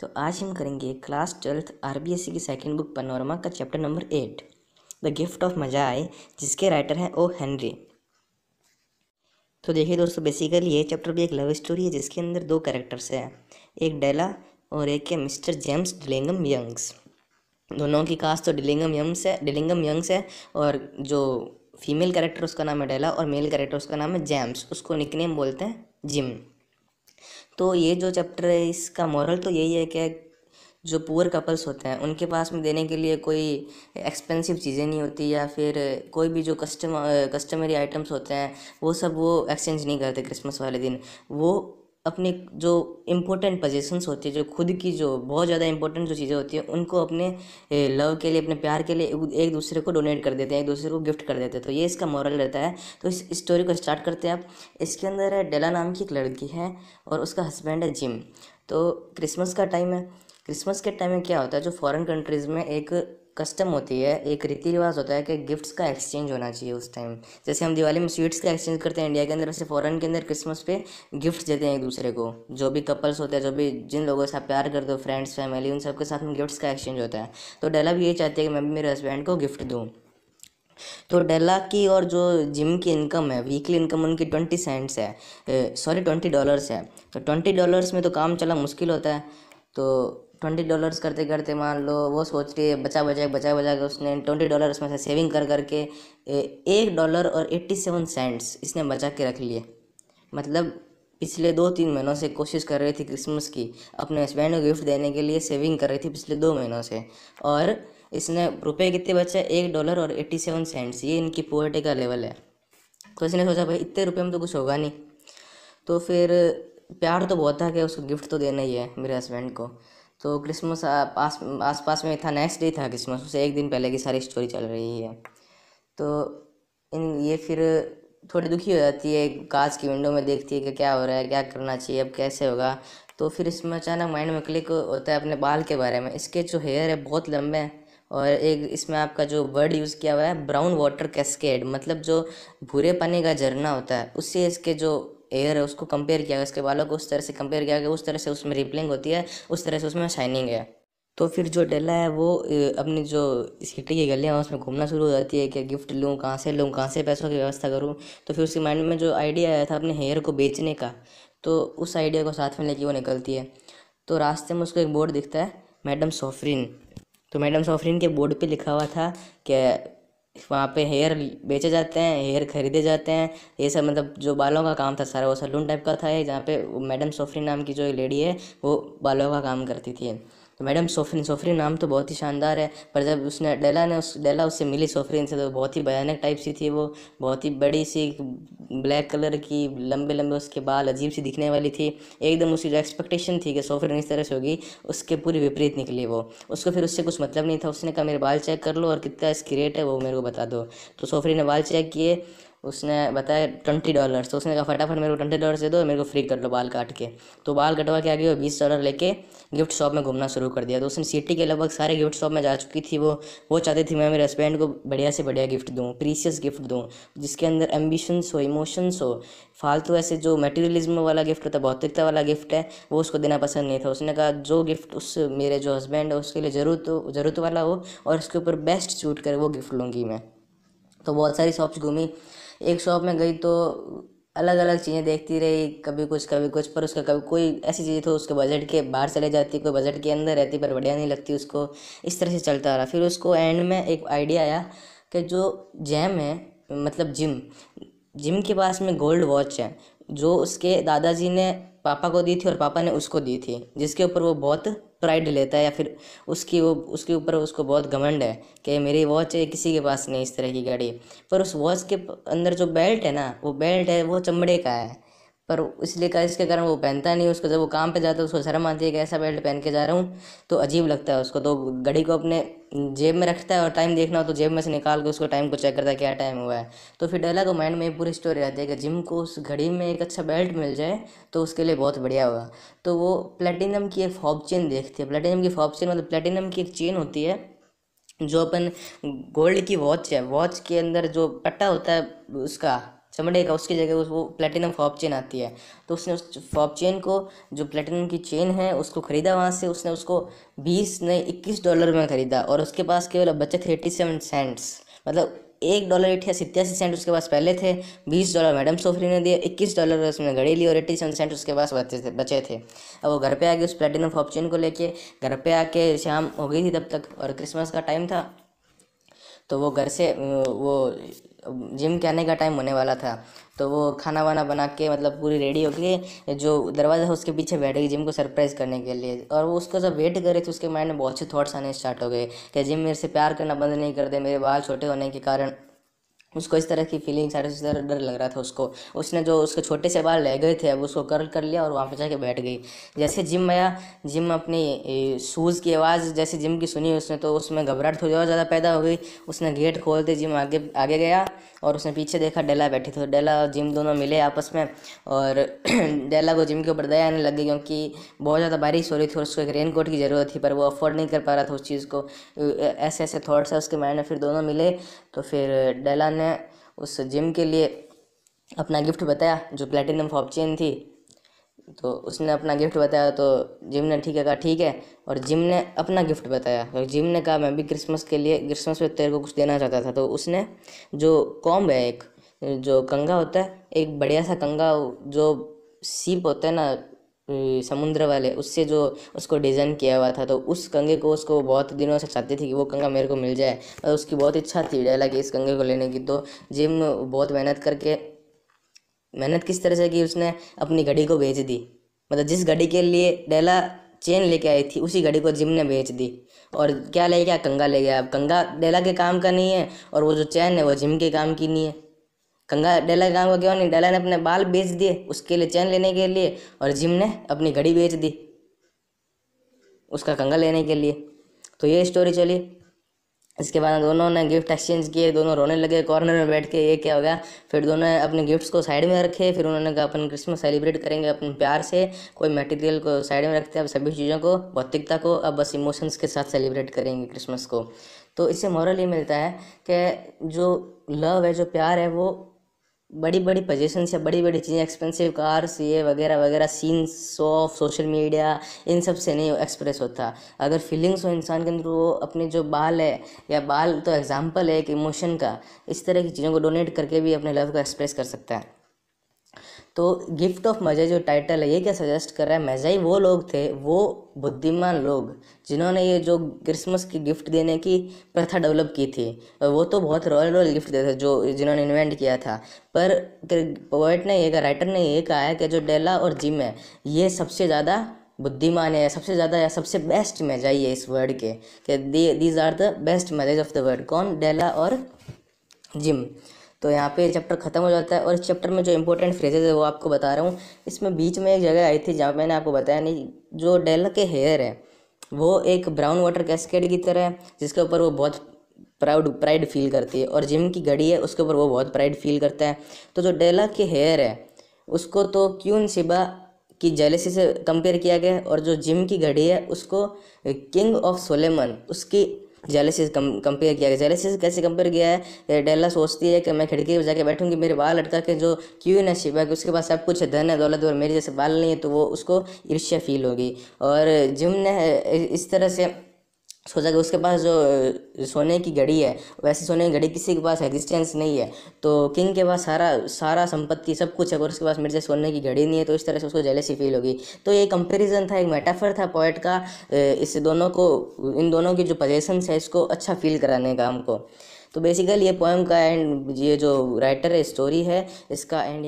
तो आज हम करेंगे class twelfth R B S C की सेकेंड बुक पनोरमा का chapter number eight the gift of Magi जिसके राइटर हैं ओ हेनरी तो देखिए दोस्तों बेसिकली ये चैप्टर भी एक लव स्टोरी है जिसके अंदर दो कैरेक्टर्स हैं एक डेला और एक है मिस्टर जेम्स डिलिंगम यंग्स दोनों की कास्ट तो डिलिंगम यंग्स है डिलिंगम यंग्स है और जो फीमेल कैरेक्टर उसका नाम है डेला और मेल कैरेक्टर उसका नाम है जेम्स उसको निकनेम बोलते हैं जिम तो ये जो चैप्टर है इसका मॉरल तो यही है कि जो पुअर कपल्स होते हैं उनके पास में देने के लिए कोई एक्सपेंसिव चीज़ें नहीं होती या फिर कोई भी जो कस्टम कस्टमरी आइटम्स होते हैं वो सब वो एक्सचेंज नहीं करते क्रिसमस वाले दिन वो अपने जो इम्पोर्टेंट पोजिशंस होती है जो खुद की जो बहुत ज़्यादा इंपॉर्टेंट जो चीज़ें होती हैं उनको अपने लव के लिए अपने प्यार के लिए एक दूसरे को डोनेट कर देते हैं एक दूसरे को गिफ्ट कर देते हैं तो ये इसका मॉरल रहता है तो इस स्टोरी को स्टार्ट करते हैं आप इसके अंदर है डेला नाम की एक लड़की है और उसका हस्बैंड है जिम तो क्रिसमस का टाइम है क्रिसमस के टाइम में क्या होता है जो फॉरेन कंट्रीज़ में एक कस्टम होती है एक रीति रिवाज होता है कि गिफ्ट्स का एक्सचेंज होना चाहिए उस टाइम जैसे हम दिवाली में स्वीट्स का एक्सचेंज करते हैं इंडिया के अंदर वैसे फॉरेन के अंदर क्रिसमस पे गिफ्ट्स देते हैं एक दूसरे को जो भी कपल्स होते हैं जो भी जिन लोगों से आप प्यार करते हो फ्रेंड्स फैमिली उन सबके साथ में गिफ्ट्स का एक्सचेंज होता है तो डेला भी ये चाहती है कि मैं भी मेरे हस्बैंड को गिफ्ट दूँ तो डेला की और जो जिम की इनकम है वीकली इनकम उनकी ट्वेंटी सेंट्स है सॉरी ट्वेंटी डॉलर्स है तो ट्वेंटी डॉलर्स में तो काम चला मुश्किल होता है तो ट्वेंटी डॉलर्स करते करते मान लो वो सोच रही है बचा बचा बचा बचा के उसने ट्वेंटी डॉलर उसमें से सेविंग कर करके एक डॉलर और एट्टी सेवन सेंट्स इसने बचा के रख लिए मतलब पिछले दो तीन महीनों से कोशिश कर रही थी क्रिसमस की अपने हस्बैंड को गिफ्ट देने के लिए सेविंग कर रही थी पिछले दो महीनों से और इसने रुपये कितने बचे एक डॉलर और एट्टी सेवन सेंट्स ये इनकी पोवर्टी का लेवल है तो इसने सोचा भाई इतने रुपये में तो कुछ होगा नहीं तो फिर प्यार तो बहुत था कि उसको गिफ्ट तो देना ही है मेरे हस्बैंड को तो क्रिसमस आस आस पास में था नेक्स्ट डे था क्रिसमस उसे एक दिन पहले की सारी स्टोरी चल रही है तो इन ये फिर थोड़ी दुखी हो जाती है कांच की विंडो में देखती है कि क्या हो रहा है क्या करना चाहिए अब कैसे होगा तो फिर इसमें अचानक माइंड में क्लिक होता है अपने बाल के बारे में इसके जो हेयर है बहुत लंबे हैं और एक इसमें आपका जो वर्ड यूज़ किया हुआ है ब्राउन वाटर कैस्केड मतलब जो भूरे पानी का झरना होता है उससे इसके जो एयर है उसको कंपेयर किया गया उसके बालों को उस तरह से कंपेयर किया गया उस तरह से उसमें रिपलिंग होती है उस तरह से उसमें शाइनिंग है तो फिर जो डेला है वो अपनी जो सिटी की गलियाँ उसमें घूमना शुरू हो जाती है कि गिफ्ट लूँ कहाँ से लूँ कहाँ से पैसों की व्यवस्था करूँ तो फिर उसके माइंड में जो आइडिया आया था अपने हेयर को बेचने का तो उस आइडिया को साथ में लेके वो निकलती है तो रास्ते में उसको एक बोर्ड दिखता है मैडम सोफरीन तो मैडम सोफरीन के बोर्ड पे लिखा हुआ था कि वहाँ पे हेयर बेचे जाते हैं हेयर खरीदे जाते हैं ये सब मतलब जो बालों का काम था सारा वो सलून टाइप का था जहाँ पे मैडम सोफरी नाम की जो लेडी है वो बालों का काम करती थी तो मैडम सोफरीन सोफरीन नाम तो बहुत ही शानदार है पर जब उसने डेला ने उस डेला उससे मिली सोफरीन से तो बहुत ही भयानक टाइप सी थी वो बहुत ही बड़ी सी ब्लैक कलर की लंबे लंबे उसके बाल अजीब सी दिखने वाली थी एकदम उसकी जो एक्सपेक्टेशन थी कि सोफरीन इस तरह से होगी उसके पूरी विपरीत निकली वो उसको फिर उससे कुछ मतलब नहीं था उसने कहा मेरे बाल चेक कर लो और कितना इसकी रेट है वो मेरे को बता दो तो सोफरीन ने बाल चेक किए उसने बताया ट्वेंटी डॉलर तो उसने कहा फटाफट मेरे को ट्वेंटी डॉलर दे दो मेरे को फ्री कर लो बाल काट के तो बाल कटवा के आगे वो बीस डॉलर लेके गिफ्ट शॉप में घूमना शुरू कर दिया तो उसने सिटी के लगभग सारे गिफ्ट शॉप में जा चुकी थी वो वो चाहती थी मैं मेरे हस्बैंड को बढ़िया से बढ़िया गिफ्ट दूँ प्रीसियस गिफ्ट दूँ जिसके अंदर एम्बिशंस हो इमोशंस हो फालतू ऐसे जो मेटेरियलिज्म वाला गिफ्ट होता है भौतिकता वाला गिफ्ट है वो उसको देना पसंद नहीं था उसने कहा जो गिफ्ट उस मेरे जो हस्बैंड है उसके लिए ज़रूरत ज़रूरत वाला हो और उसके ऊपर बेस्ट सूट कर वो गिफ्ट लूँगी मैं तो बहुत सारी शॉप्स घूमी एक शॉप में गई तो अलग अलग चीज़ें देखती रही कभी कुछ कभी कुछ पर उसका कभी कोई ऐसी चीज़ तो उसके बजट के बाहर चले जाती कोई बजट के अंदर रहती पर बढ़िया नहीं लगती उसको इस तरह से चलता रहा फिर उसको एंड में एक आइडिया आया कि जो जैम है मतलब जिम जिम के पास में गोल्ड वॉच है जो उसके दादाजी ने पापा को दी थी और पापा ने उसको दी थी जिसके ऊपर वो बहुत प्राइड लेता है या फिर उसकी वो उसके ऊपर उसको बहुत घमंड है कि मेरी वॉच है किसी के पास नहीं इस तरह की गाड़ी पर उस वॉच के अंदर जो बेल्ट है ना वो बेल्ट है वो चमड़े का है पर इसलिए का इसके कारण वो पहनता नहीं उसको जब वो काम पे जाता है उसको शर्म आती है कि ऐसा बेल्ट पहन के जा रहा हूँ तो अजीब लगता है उसको तो घड़ी को अपने जेब में रखता है और टाइम देखना हो तो जेब में से निकाल के उसको टाइम को चेक करता है क्या टाइम हुआ है तो फिर डाला को माइंड में पूरी स्टोरी रहती है कि जिम को उस घड़ी में एक अच्छा बेल्ट मिल जाए तो उसके लिए बहुत बढ़िया होगा तो वो प्लेटिनम की एक फॉब चेन देखती है प्लेटिनम की फॉब चेन मतलब प्लेटिनम की एक चेन होती है जो अपन गोल्ड की वॉच है वॉच के अंदर जो पट्टा होता है उसका का उसकी जगह उस वो प्लेटिनम फॉप चेन आती है तो उसने उस फॉप चेन को जो प्लेटिनम की चेन है उसको ख़रीदा वहाँ से उसने उसको बीस नहीं इक्कीस डॉलर में ख़रीदा और उसके पास केवल बचे थे एट्टी सेवन सेंट्स मतलब एक डॉलर एटिया सत्यासी सेंट उसके पास पहले थे बीस डॉलर मैडम सोफरी ने दिए इक्कीस डॉलर उसने घड़ी ली और एट्टी सेवन सेंट उसके पास बचे थे बचे थे अब वो घर पे आके उस प्लेटिनम फॉप चेन को लेके घर पे आके शाम हो गई थी तब तक और क्रिसमस का टाइम था तो वो घर से वो जिम के आने का टाइम होने वाला था तो वो खाना वाना बना के मतलब पूरी रेडी के जो दरवाज़ा है उसके पीछे बैठ गई जिम को सरप्राइज़ करने के लिए और वो उसको जब वेट करे थे तो उसके माइंड में बहुत से थॉट्स आने स्टार्ट हो गए कि जिम मेरे से प्यार करना बंद नहीं कर दे मेरे बाल छोटे होने के कारण उसको इस तरह की फीलिंग्स आ रही तरह डर लग रहा था उसको उसने जो उसके छोटे से बाल रह गए थे अब उसको कर्ल कर लिया और वहाँ पर जाके बैठ गई जैसे जिम आया जिम अपनी शूज़ की आवाज़ जैसे जिम की सुनी उसने तो उसमें घबराहट थोड़ी और ज़्यादा पैदा हो गई उसने गेट खोलते जिम आगे आगे गया और उसने पीछे देखा डेला बैठी थी तो डेला और जिम दोनों मिले आपस में और डेला को जिम के ऊपर दया आने लगी क्योंकि बहुत ज़्यादा बारिश हो रही थी और उसको एक रेन कोट की ज़रूरत थी पर वो अफोर्ड नहीं कर पा रहा था उस चीज़ को ऐसे ऐसे थाट्स है उसके माइंड में फिर दोनों मिले तो फिर डेला ने उस जिम के लिए अपना गिफ्ट बताया जो प्लेटिनम फॉपचेन थी तो उसने अपना गिफ्ट बताया तो जिम ने ठीक है कहा ठीक है और जिम ने अपना गिफ्ट बताया तो जिम ने कहा मैं भी क्रिसमस के लिए क्रिसमस पे तेरे को कुछ देना चाहता था तो उसने जो कॉम्ब है एक जो कंगा होता है एक बढ़िया सा कंगा जो सीप होता है ना समुद्र वाले उससे जो उसको डिज़ाइन किया हुआ था तो उस कंगे को उसको बहुत दिनों से चाहती थी कि वो कंगा मेरे को मिल जाए और उसकी बहुत इच्छा थी हालांकि इस कंगे को लेने की तो जिम बहुत मेहनत करके मेहनत किस तरह से की उसने अपनी घड़ी को बेच दी मतलब जिस घड़ी के लिए डेला चेन लेके आई थी उसी घड़ी को जिम ने बेच दी और क्या ले गया कंगा ले गया अब कंगा डेला के काम का नहीं है और वो जो चैन है वो जिम के काम की नहीं है कंगा डेला के काम का क्यों नहीं डेला ने अपने बाल बेच दिए उसके लिए चैन लेने के लिए और जिम ने अपनी घड़ी बेच दी उसका कंगा लेने के लिए तो ये स्टोरी चली इसके बाद दोनों ने गिफ्ट एक्सचेंज किए दोनों रोने लगे कॉर्नर में बैठ के ये क्या हो गया फिर दोनों अपने गिफ्ट्स को साइड में रखे फिर उन्होंने कहा अपन क्रिसमस सेलिब्रेट करेंगे अपन प्यार से कोई मटेरियल को साइड में रखते हैं अब सभी चीज़ों को भौतिकता को अब बस इमोशंस के साथ सेलिब्रेट करेंगे क्रिसमस को तो इससे मॉरल ये मिलता है कि जो लव है जो प्यार है वो बड़ी बड़ी पोजिशन या बड़ी बड़ी चीज़ें एक्सपेंसिव कार्स ये वगैरह वगैरह शो ऑफ सोशल मीडिया इन सब से नहीं एक्सप्रेस होता अगर फीलिंग्स हो इंसान के अंदर वो अपने जो बाल है या बाल तो एग्जाम्पल है एक इमोशन का इस तरह की चीज़ों को डोनेट करके भी अपने लव को एक्सप्रेस कर सकता है तो गिफ्ट ऑफ मज़ा जो टाइटल है ये क्या सजेस्ट कर रहा है मज़ा ही वो लोग थे वो बुद्धिमान लोग जिन्होंने ये जो क्रिसमस की गिफ्ट देने की प्रथा डेवलप की थी वो तो बहुत रॉयल रॉयल गिफ्ट देते जो जिन्होंने इन्वेंट किया था पर पोइट ने ये कहा राइटर ने ये कहा है कि जो डेला और जिम है ये सबसे ज़्यादा बुद्धिमान है सबसे ज़्यादा या सबसे बेस्ट ही है इस वर्ड के these are the best magi of the world कौन डेला और जिम तो यहाँ पे चैप्टर ख़त्म हो जाता है और इस चैप्टर में जो इंपॉर्टेंट फ्रेजेज है वो आपको बता रहा हूँ इसमें बीच में एक जगह आई थी जहाँ मैंने आपको बताया नहीं जो डेल के हेयर है वो एक ब्राउन वाटर कैस्केड की तरह है जिसके ऊपर वो बहुत प्राउड प्राइड फील करती है और जिम की घड़ी है उसके ऊपर वो बहुत प्राइड फील करता है तो जो डेला के हेयर है उसको तो क्यून सिबा की जेलेसी से कंपेयर किया गया और जो जिम की घड़ी है उसको किंग ऑफ सोलेमन उसकी जेलसी कम कंपेयर किया गया जेलसी कैसे कंपेयर किया है डेला सोचती है कि मैं खिड़की पर जाके बैठूंगी मेरे बाल लटका के जो क्यों है शिवा के उसके पास सब कुछ धन है दौलत और मेरे जैसे बाल नहीं है तो वो उसको ईर्ष्या फील होगी और जिम ने इस तरह से सोचा कि उसके पास जो सोने की घड़ी है वैसे सोने की घड़ी किसी के पास एग्जिस्टेंस नहीं है तो किंग के पास सारा सारा संपत्ति सब कुछ है और उसके पास मेरे से सोने की घड़ी नहीं है तो इस तरह से उसको जेलेसी फील होगी तो ये कंपैरिजन था एक मेटाफर था पोइट का इस दोनों को इन दोनों की जो पोजेशंस है इसको अच्छा फील कराने का हमको तो बेसिकली ये पोएम का एंड ये जो राइटर है स्टोरी है इसका एंड